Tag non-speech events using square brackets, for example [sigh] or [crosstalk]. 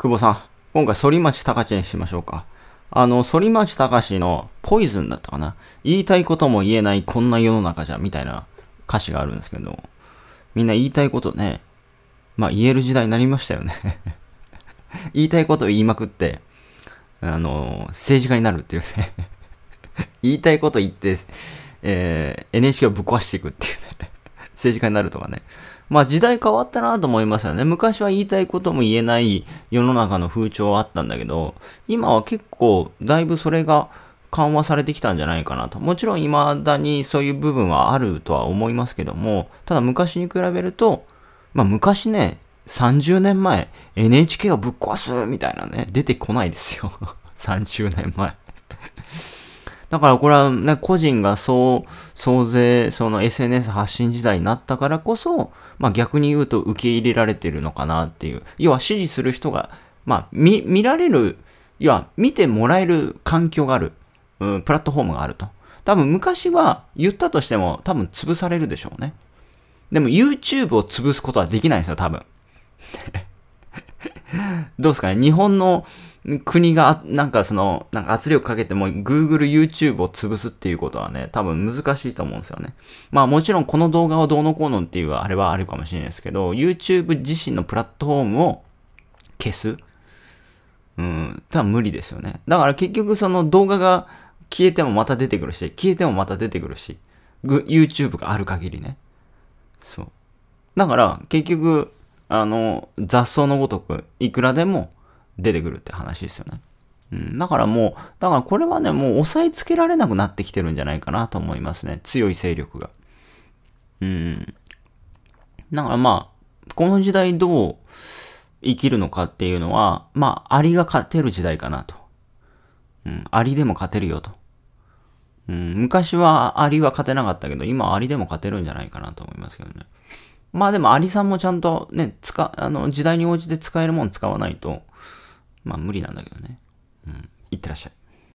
久保さん、今回、反町隆史にしましょうか。あの、反町隆史のポイズンだったかな。言いたいことも言えないこんな世の中じゃ、みたいな歌詞があるんですけど、みんな言いたいことね、まあ言える時代になりましたよね [laughs] 言いたいことを言いまくって、あの、政治家になるっていうね [laughs] 言いたいこと言って、えー、NHK をぶっ壊していくっていう政治家になるとかね。まあ時代変わったなと思いますよね。昔は言いたいことも言えない世の中の風潮はあったんだけど、今は結構だいぶそれが緩和されてきたんじゃないかなと。もちろん未だにそういう部分はあるとは思いますけども、ただ昔に比べると、まあ昔ね、30年前 NHK をぶっ壊すみたいなね、出てこないですよ。30 [laughs] 年前。だからこれは、ね、個人がそう、総勢、その SNS 発信時代になったからこそ、まあ逆に言うと受け入れられてるのかなっていう。要は支持する人が、まあ見、見られる、要は見てもらえる環境がある、うん、プラットフォームがあると。多分昔は言ったとしても多分潰されるでしょうね。でも YouTube を潰すことはできないんですよ、多分。[laughs] どうですかね日本の、国が、なんかその、なんか圧力かけても Google、YouTube を潰すっていうことはね、多分難しいと思うんですよね。まあもちろんこの動画をどうのこうのっていうあれはあるかもしれないですけど、YouTube 自身のプラットフォームを消す。うん、多分無理ですよね。だから結局その動画が消えてもまた出てくるし、消えてもまた出てくるし、YouTube がある限りね。そう。だから結局、あの、雑草のごとく、いくらでも、出てくるって話ですよね。うん、だからもう、だからこれはね、もう抑えつけられなくなってきてるんじゃないかなと思いますね。強い勢力が。うん。だからまあ、この時代どう生きるのかっていうのは、まあ、アリが勝てる時代かなと。うん、アリでも勝てるよと。うん、昔はアリは勝てなかったけど、今アリでも勝てるんじゃないかなと思いますけどね。まあでもアリさんもちゃんとね、使、あの、時代に応じて使えるもん使わないと、まあ無理なんだけどね。うん。いってらっしゃい。